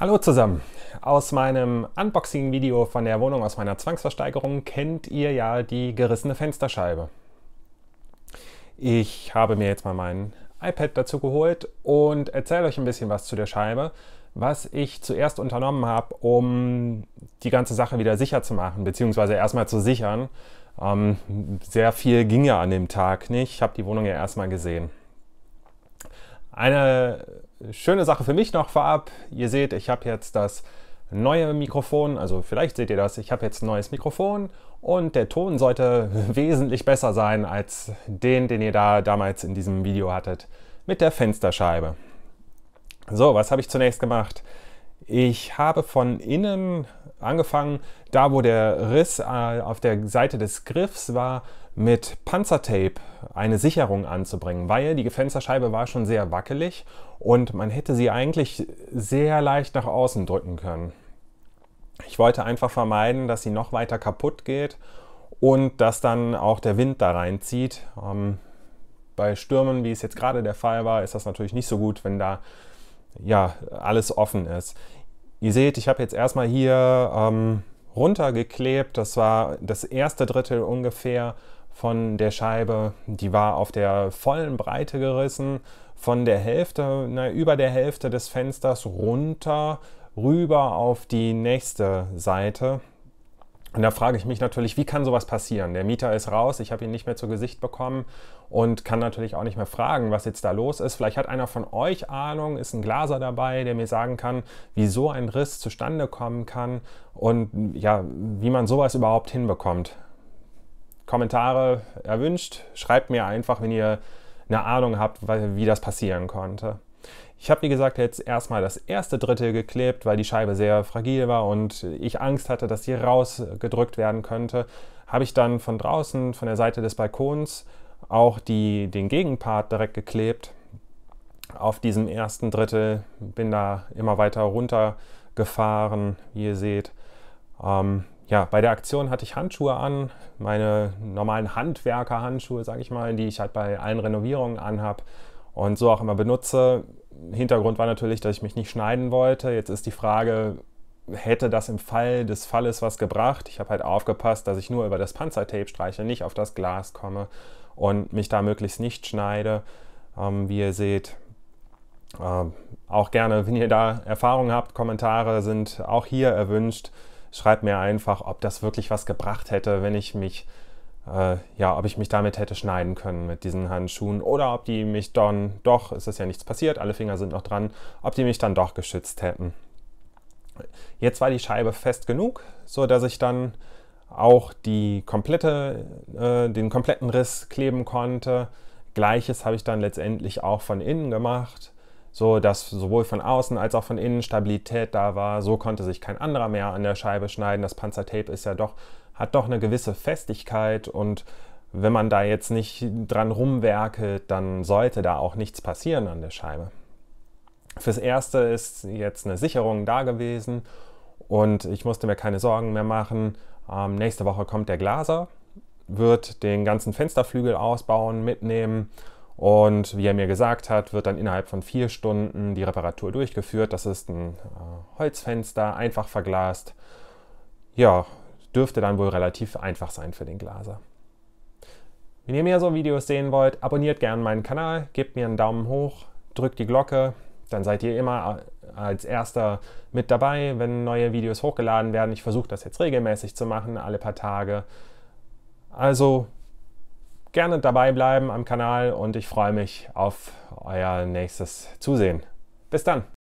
Hallo zusammen! Aus meinem Unboxing-Video von der Wohnung aus meiner Zwangsversteigerung kennt ihr ja die gerissene Fensterscheibe. Ich habe mir jetzt mal mein iPad dazu geholt und erzähle euch ein bisschen was zu der Scheibe, was ich zuerst unternommen habe, um die ganze Sache wieder sicher zu machen, beziehungsweise erstmal zu sichern. Ähm, sehr viel ging ja an dem Tag nicht. Ich habe die Wohnung ja erstmal gesehen. Eine äh, schöne Sache für mich noch vorab. Ihr seht, ich habe jetzt das neue Mikrofon, also vielleicht seht ihr das, ich habe jetzt ein neues Mikrofon und der Ton sollte wesentlich besser sein als den, den ihr da damals in diesem Video hattet mit der Fensterscheibe. So, was habe ich zunächst gemacht? Ich habe von innen angefangen, da wo der Riss äh, auf der Seite des Griffs war, mit Panzertape eine Sicherung anzubringen, weil die Fensterscheibe war schon sehr wackelig und man hätte sie eigentlich sehr leicht nach außen drücken können. Ich wollte einfach vermeiden, dass sie noch weiter kaputt geht und dass dann auch der Wind da reinzieht. Ähm, bei Stürmen, wie es jetzt gerade der Fall war, ist das natürlich nicht so gut, wenn da ja, alles offen ist. Ihr seht, ich habe jetzt erstmal hier ähm, runtergeklebt. Das war das erste Drittel ungefähr von der Scheibe. Die war auf der vollen Breite gerissen. Von der Hälfte, na, über der Hälfte des Fensters runter, rüber auf die nächste Seite. Und da frage ich mich natürlich, wie kann sowas passieren? Der Mieter ist raus, ich habe ihn nicht mehr zu Gesicht bekommen und kann natürlich auch nicht mehr fragen, was jetzt da los ist. Vielleicht hat einer von euch Ahnung, ist ein Glaser dabei, der mir sagen kann, wie so ein Riss zustande kommen kann und ja, wie man sowas überhaupt hinbekommt. Kommentare erwünscht, schreibt mir einfach, wenn ihr eine Ahnung habt, wie das passieren konnte. Ich habe, wie gesagt, jetzt erstmal das erste Drittel geklebt, weil die Scheibe sehr fragil war und ich Angst hatte, dass sie rausgedrückt werden könnte. Habe ich dann von draußen, von der Seite des Balkons, auch die, den Gegenpart direkt geklebt. Auf diesem ersten Drittel bin da immer weiter runtergefahren, wie ihr seht. Ähm, ja, bei der Aktion hatte ich Handschuhe an, meine normalen Handwerkerhandschuhe, sage ich mal, die ich halt bei allen Renovierungen anhab und so auch immer benutze. Hintergrund war natürlich, dass ich mich nicht schneiden wollte. Jetzt ist die Frage, hätte das im Fall des Falles was gebracht? Ich habe halt aufgepasst, dass ich nur über das Panzertape streiche, nicht auf das Glas komme und mich da möglichst nicht schneide. Ähm, wie ihr seht, äh, auch gerne, wenn ihr da Erfahrungen habt, Kommentare sind auch hier erwünscht. Schreibt mir einfach, ob das wirklich was gebracht hätte, wenn ich mich äh, ja, ob ich mich damit hätte schneiden können mit diesen Handschuhen oder ob die mich dann doch, es ist ja nichts passiert, alle Finger sind noch dran, ob die mich dann doch geschützt hätten. Jetzt war die Scheibe fest genug, so dass ich dann auch die komplette, äh, den kompletten Riss kleben konnte. Gleiches habe ich dann letztendlich auch von innen gemacht, so dass sowohl von außen als auch von innen Stabilität da war. So konnte sich kein anderer mehr an der Scheibe schneiden. Das Panzertape ist ja doch hat doch eine gewisse Festigkeit und wenn man da jetzt nicht dran rumwerkelt, dann sollte da auch nichts passieren an der Scheibe. Fürs Erste ist jetzt eine Sicherung da gewesen und ich musste mir keine Sorgen mehr machen. Ähm, nächste Woche kommt der Glaser, wird den ganzen Fensterflügel ausbauen, mitnehmen und wie er mir gesagt hat, wird dann innerhalb von vier Stunden die Reparatur durchgeführt. Das ist ein äh, Holzfenster, einfach verglast. Ja, dürfte dann wohl relativ einfach sein für den Glaser. Wenn ihr mehr so Videos sehen wollt, abonniert gerne meinen Kanal, gebt mir einen Daumen hoch, drückt die Glocke, dann seid ihr immer äh, als erster mit dabei, wenn neue Videos hochgeladen werden. Ich versuche das jetzt regelmäßig zu machen, alle paar Tage. Also gerne dabei bleiben am Kanal und ich freue mich auf euer nächstes Zusehen. Bis dann!